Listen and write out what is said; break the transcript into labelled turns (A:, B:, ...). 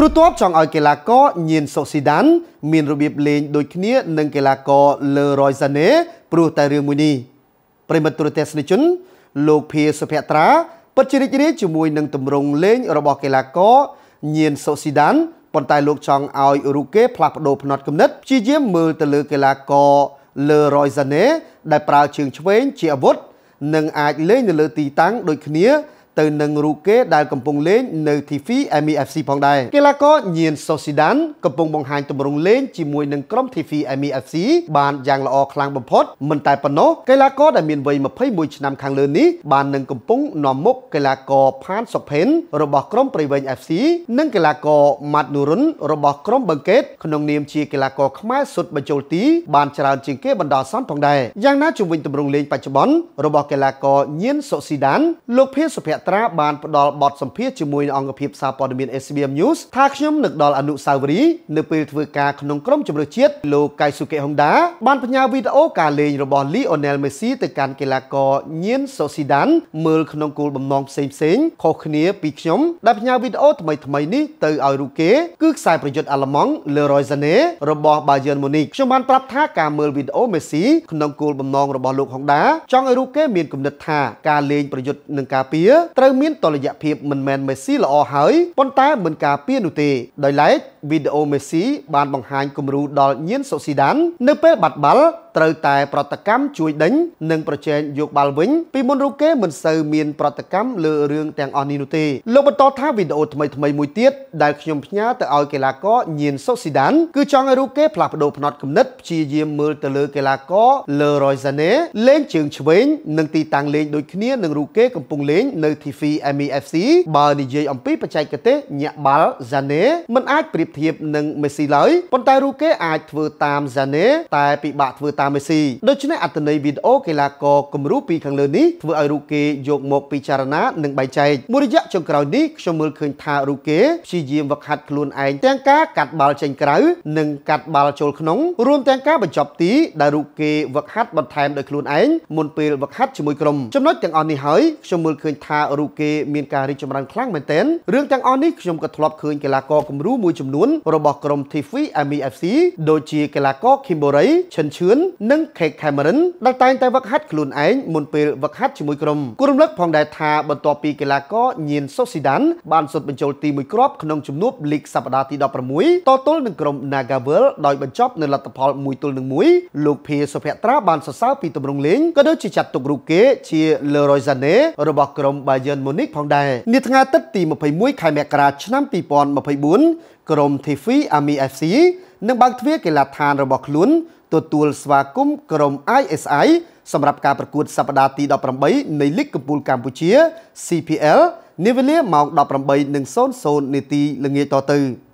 A: គ្រូទ័ពចង់ឲ្យកីឡាករញៀនសូស៊ីដាន មានរបៀបលេងដូចគ្នានឹងកីឡាករលើរយសាណេព្រោះតែរឿងមួយនេះប្រិមត្តទូរទស្សនិកជន លោកភាសុភ័ត្រាពិតជារីករាយជាមួយនឹងទម្រង់លេង របស់កីឡាករញៀនសូស៊ីដានប៉ុន្តែលោកចង់ឲ្យរូគេផ្លាស់ប្ដូរផ្នត់គំនិតព្យាយាមមើលទៅលើកីឡាករលើរយសាណេដែលប្រើជើងឆ្វេងជាអាវុធនិងអាចលេងនៅលើទីតាំងដូចគ្នាទៅនឹងរូគេដែលកំពុងលេងនៅ TV MEFC ផងដែរកីឡាករញៀនសូស៊ីដានកំពុងបង្ហាញទម្រង់លេងជាមួយនឹងក្រុម TV MEFC បានយ៉ាងល្អខ្លាំងបំផុតមិនតែប៉ុណ្ណោះកីឡាករដែលមានវ័យ21ឆ្នាំខាងលើនេះបាននឹងកំពុង នាំមុខកីឡាករផានសុផេនរបស់ក្រុមព្រៃវែង FC និងកីឡាករម៉ាត់នូរុនរបស់ក្រុមបឹងកេតក្នុងនាមជាកីឡាករខ្មែរសុទ្ធបញ្ចូលទីបានច្រើនជាងគេបណ្ដោះអាសន្នផងដែរយ៉ាងណាជំវិញទម្រង់លេងបច្ចុប្បន្នរបស់កីឡាករញៀនសូស៊ីដានលោកភៀសសុភ័ក្រត្រាបានផ្ដល់បទសម្ភាសជាមួយនឹងអង្គភាពសារព័ត៌មាន SBM News ថាខ្ញុំនឹកដល់អនុស្សាវរីយ៍នៅពេលធ្វើការក្នុងក្រុមជម្រើសជាតិលោក Kaisuke Honda បានផ្ញើវីដេអូការលេងរបស់ Lionel Messi ទៅកាន់កីឡាករ Nien Sociedad មើលក្នុងគោលបំណងផ្សេងៗខុសគ្នាពីខ្ញុំដែលផ្ញើវីដេអូថ្មីៗនេះទៅឲ្យរូគេ គឺខ្សែប្រយុទ្ធអាល្លឺម៉ង់ Leroy Sané របស់ Bayern Munich ខ្ញុំបានប្រាប់ថាការមើលវីដេអូ Messi ក្នុងគោលបំណងរបស់លោក Honda ចង់ឲ្យរូគេមានគំនិតថាការលេងប្រយុទ្ធនិងការពារត្រូវមានតលយៈភាពមិនមែនមេស៊ីល្អហើយប៉ុន្តែមិនការពារនោះទេដោយឡែកវីដេអូមេស៊ីបានបង្ហាញគំរូដល់ញៀនសូស៊ីដាន នៅ ពេលបាត់បាល់ត្រូវតែ ប្រតិកម្មជួយដេញនិងប្រជែងយកបាល់វិញ ពីមុនរូគេមិនសូវមាន ប្រតិកម្មលើរឿងទាំងអស់នេះនោះទេលោកបន្ត ថាវីដេអូថ្មីថ្មីមួយទៀតដែលខ្ញុំផ្ញើទៅឲ្យកីឡាករញៀនសូស៊ីដានគឺចង់ឲ្យរូគេផ្លាស់ប្ដូរផ្នត់គំនិតព្យាយាមមើលទៅលើកីឡាករលើរយសាណេលេងជើងឆ្វេងនិងទីតាំងលេងដូចគ្នានឹងរូគេកំពុងលេងនៅ TV MEFC បើនិយាយអំពីបច្ចេកទេសញាក់បាល់សាណេមិនអាចប្រៀបប្រៀបធៀបនឹងមេស៊ីឡើយប៉ុន្តែរូបគេអាចធ្វើតាមហ្សាណេតែ ពិបាកធ្វើតាមមេស៊ីដូច្នេះអត្ថន័យវីដេអូកីឡាករគំរូពីខាងលើនេះធ្វើឲ្យរូបគេយកមកពិចារណានិងបែកចែកមួយរយៈចុងក្រោយនេះខ្ញុំមើលឃើញថារូបគេព្យាយាមវឹកហាត់ខ្លួនឯងទាំងការកាត់បាល់ចេញក្រៅនិងកាត់បាល់ចូលក្នុងរួមទាំងការបញ្ចប់ទីដែលរូបគេវឹកហាត់បន្ថែមដោយខ្លួនឯងមុនពេលវឹកហាត់ជាមួយក្រុមចំណុចទាំងអស់នេះហើយខ្ញុំមើលឃើញថារូបគេមានការរីកចម្រើនខ្លាំងមែនទែនរឿងទាំងអស់នេះខ្ញុំក៏ធ្លាប់ឃើញកីឡាករគំរូមួយចំនួននួនរបស់ក្រុម TV Army FC ដូចជាកីឡាករ Kimboray ឈិនឈឿននិង Kate Cameron ដែលតែងតែវឹកហាត់ខ្លួនឯងមុនពេលវឹកហាត់ជាមួយក្រុមគូរំលឹកផងដែរថាបន្ទាប់ពីកីឡាករញៀនសូស៊ីដានបានសុទ្ធបញ្ចូលទី1គ្រាប់ក្នុងជំនួបលីកសប្តាហ៍ទី16តទល់នឹងក្រុម Nagavel ដោយបញ្ចប់ នៅលទ្ធផល1ទល់នឹង1លោកភីសុភ័ត្រាបានសរសើរពីទម្រង់លេងក៏ដូចជាចាត់ទុករូបគេជា Leroy Sané របស់ក្រុម Bayern Munich ផងដែរនាថ្ងៃទឹកទី21ខែមករាឆ្នាំ2024ក្រុម Tifi Army FC នឹងបើកទ្វារកីឡដ្ឋានរបស់ខ្លួនទទួលស្វាគមន៍ក្រុម ISI សម្រាប់ការប្រកួតសប្តាហ៍ទី18នៃលីគកំពូលកម្ពុជា CPL នាវេលាម៉ោង18:00នាទីល្ងាចតទៅ។